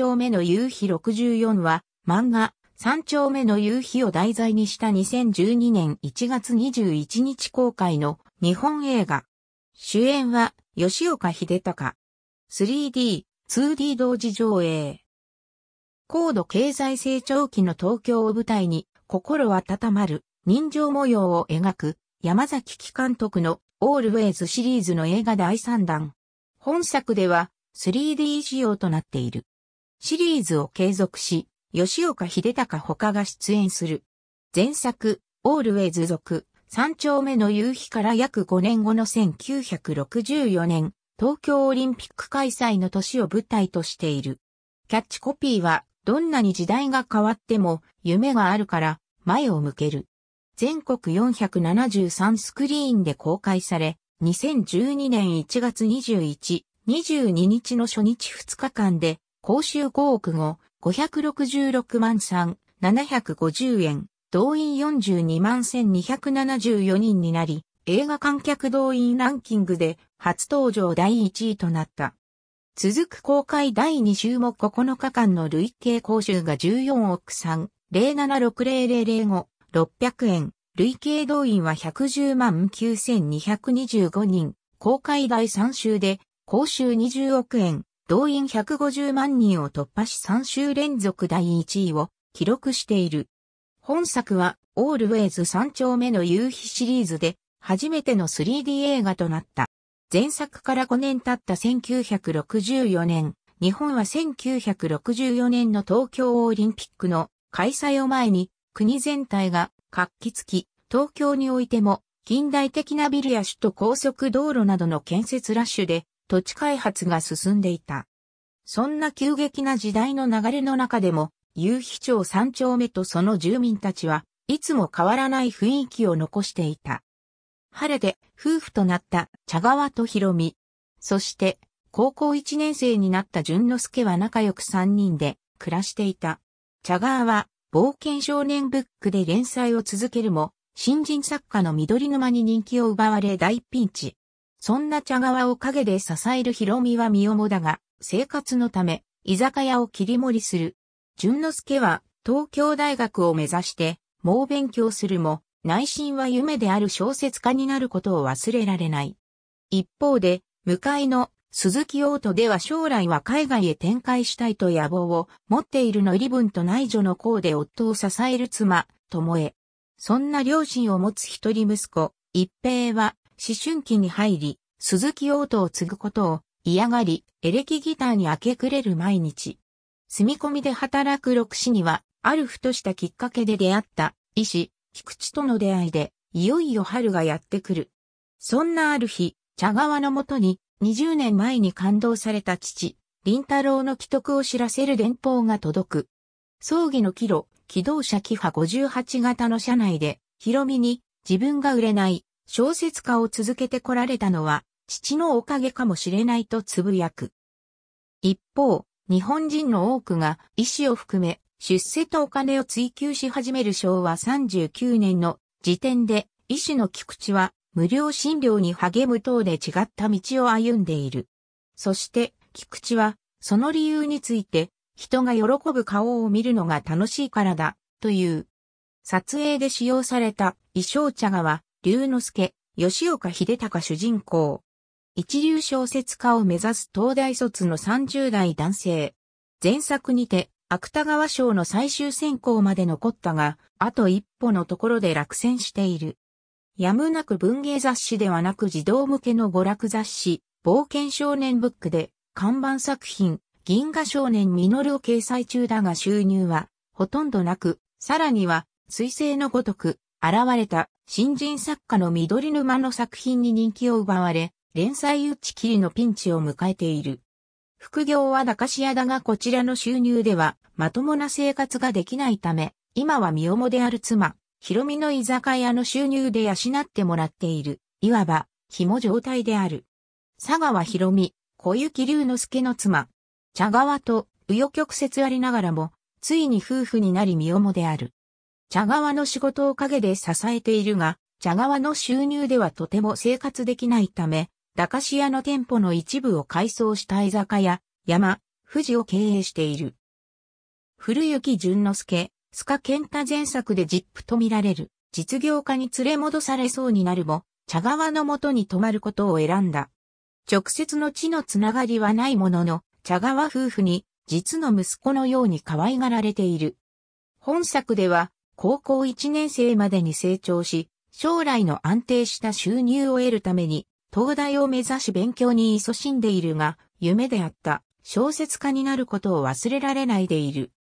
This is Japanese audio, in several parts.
丁目の夕日64は、漫画、三丁目の夕日を題材にした2012年1月21日公開の日本映画。主演は吉岡秀隆。3D、2D 同時上映。高度経済成長期の東京を舞台に心温まる人情模様を描く山崎貴監督のオールウェイズシリーズの映画第3弾。本作では 3D 仕様となっている。シリーズを継続し、吉岡秀隆他が出演する。前作、オールウェイズ族、三丁目の夕日から約5年後の1964年、東京オリンピック開催の年を舞台としている。キャッチコピーは、どんなに時代が変わっても、夢があるから、前を向ける。全国473スクリーンで公開され、2012年1月21、22日の初日2日間で、公衆5億5、566万3、750円、動員42万1274人になり、映画観客動員ランキングで初登場第1位となった。続く公開第2週も9日間の累計公衆が14億3、07600005、600円、累計動員は110万9225人、公開第3週で、公衆20億円、動員150万人を突破し3週連続第1位を記録している。本作は、オールウェイズ3丁目の夕日シリーズで、初めての 3D 映画となった。前作から5年経った1964年、日本は1964年の東京オリンピックの開催を前に、国全体が活気つき、東京においても近代的なビルや首都高速道路などの建設ラッシュで土地開発が進んでいた。そんな急激な時代の流れの中でも、夕日町三丁目とその住民たちはいつも変わらない雰囲気を残していた。晴れで夫婦となった茶川とひろみ。そして高校一年生になった淳之介は仲良く三人で暮らしていた。茶川は冒険少年ブックで連載を続けるも、新人作家の緑沼に人気を奪われ大ピンチ。そんな茶川を陰で支えるヒロミは身重だが、生活のため、居酒屋を切り盛りする。淳之介は、東京大学を目指して、猛勉強するも、内心は夢である小説家になることを忘れられない。一方で、向かいの鈴木王都では将来は海外へ展開したいと野望を持っているのリブンと内助の功で夫を支える妻、もえ。そんな両親を持つ一人息子、一平は思春期に入り、鈴木応答を継ぐことを嫌がり、エレキギターに明け暮れる毎日。住み込みで働く六氏には、あるふとしたきっかけで出会った医師、菊池との出会いで、いよいよ春がやってくる。そんなある日、茶川のもとに、20年前に感動された父、林太郎の既得を知らせる電報が届く。葬儀の帰路、機動車キハ58型の車内で、ヒロミに、自分が売れない、小説家を続けてこられたのは、父のおかげかもしれないとつぶやく。一方、日本人の多くが医師を含め出世とお金を追求し始める昭和39年の時点で医師の菊池は無料診療に励む等で違った道を歩んでいる。そして菊池はその理由について人が喜ぶ顔を見るのが楽しいからだという。撮影で使用された衣装茶がは龍之介、吉岡秀隆主人公。一流小説家を目指す東大卒の30代男性。前作にて、芥川賞の最終選考まで残ったが、あと一歩のところで落選している。やむなく文芸雑誌ではなく児童向けの娯楽雑誌、冒険少年ブックで、看板作品、銀河少年ミノルを掲載中だが収入は、ほとんどなく、さらには、彗星のごとく、現れた新人作家の緑沼の作品に人気を奪われ、連載打ち切りのピンチを迎えている。副業は駄菓子屋だがこちらの収入ではまともな生活ができないため、今は身重である妻、ひろみの居酒屋の収入で養ってもらっている、いわば、紐状態である。佐川ひろみ、小雪龍之介の妻、茶川と、右翼曲折ありながらも、ついに夫婦になり身重である。茶川の仕事を陰で支えているが、茶川の収入ではとても生活できないため、駄菓子屋の店舗の一部を改装した居酒屋、山、富士を経営している。古雪淳之介、須賀健太前作でジップと見られる、実業家に連れ戻されそうになるも、茶川の元に泊まることを選んだ。直接の地のつながりはないものの、茶川夫婦に実の息子のように可愛がられている。本作では、高校1年生までに成長し、将来の安定した収入を得るために、東大を目指し勉強に勤しんでいるが、夢であった小説家になることを忘れられないでいる。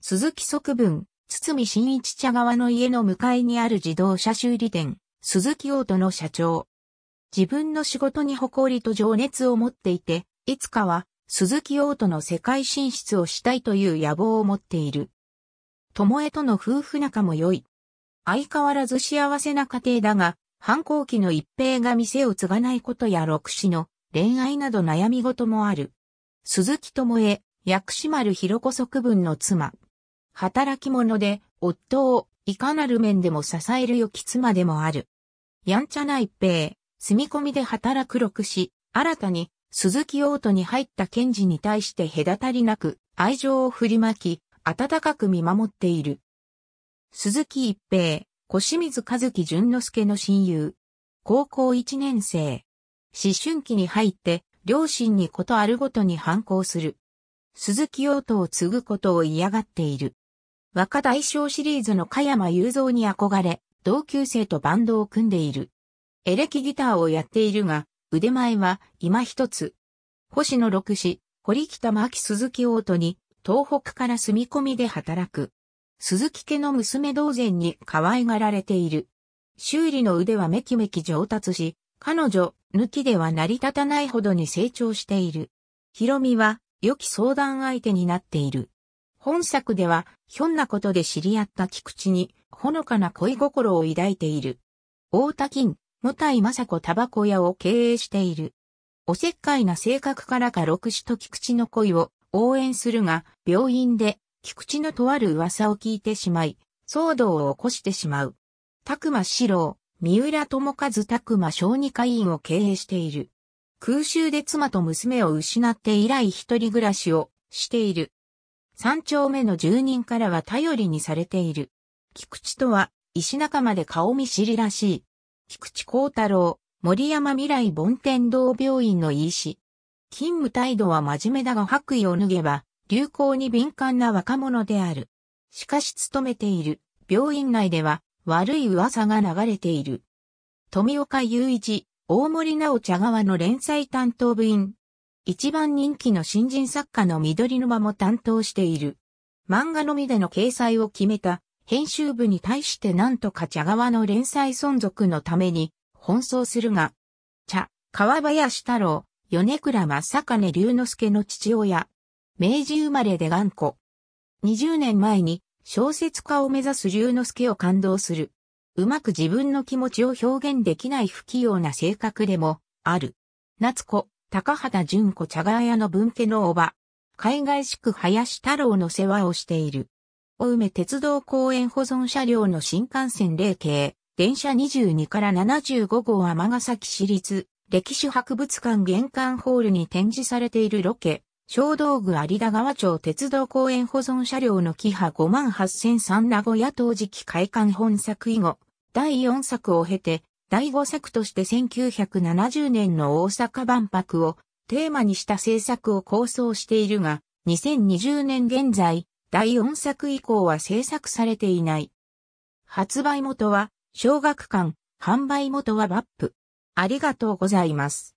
鈴木側文、堤真一茶川の家の向かいにある自動車修理店、鈴木オートの社長。自分の仕事に誇りと情熱を持っていて、いつかは鈴木オートの世界進出をしたいという野望を持っている。友江との夫婦仲も良い。相変わらず幸せな家庭だが、反抗期の一平が店を継がないことや六子の恋愛など悩み事もある。鈴木友恵、薬師丸広子即分の妻。働き者で、夫をいかなる面でも支える良き妻でもある。やんちゃな一平、住み込みで働く六子、新たに鈴木王都に入った賢治に対して隔たりなく愛情を振りまき、温かく見守っている。鈴木一平、小清水和樹淳之介の親友。高校1年生。思春期に入って、両親にことあるごとに反抗する。鈴木王都を継ぐことを嫌がっている。若大将シリーズの加山雄三に憧れ、同級生とバンドを組んでいる。エレキギターをやっているが、腕前は今一つ。星野六氏、堀北真希鈴木王都に東北から住み込みで働く。鈴木家の娘同然に可愛がられている。修理の腕はめきめき上達し、彼女、抜きでは成り立たないほどに成長している。ヒロミは、良き相談相手になっている。本作では、ひょんなことで知り合った菊池に、ほのかな恋心を抱いている。大田金、無体雅子タバコ屋を経営している。おせっかいな性格からか六子と菊池の恋を応援するが、病院で菊池のとある噂を聞いてしまい、騒動を起こしてしまう。拓馬四郎、三浦智和拓馬小児科医院を経営している。空襲で妻と娘を失って以来一人暮らしをしている。三丁目の住人からは頼りにされている。菊池とは、石仲間で顔見知りらしい。菊池幸太郎、森山未来梵天堂病院の医師。勤務態度は真面目だが白衣を脱げば、流行に敏感な若者である。しかし勤めている病院内では悪い噂が流れている。富岡雄一、大森直茶川の連載担当部員。一番人気の新人作家の緑沼も担当している。漫画のみでの掲載を決めた編集部に対してなんとか茶川の連載存続のために奔走するが、茶、川林太郎、米倉正金龍之介の父親。明治生まれで頑固。20年前に小説家を目指す龍之介を感動する。うまく自分の気持ちを表現できない不器用な性格でも、ある。夏子、高畑淳子茶川屋の文家のおば。海外宿林太郎の世話をしている。青梅鉄道公園保存車両の新幹線0系、電車22から75号尼崎市立、歴史博物館玄関ホールに展示されているロケ、小道具有田川町鉄道公園保存車両のキハ58003名古屋当時期開館本作以後、第4作を経て、第5作として1970年の大阪万博をテーマにした制作を構想しているが、2020年現在、第4作以降は制作されていない。発売元は、小学館、販売元はバップ。ありがとうございます。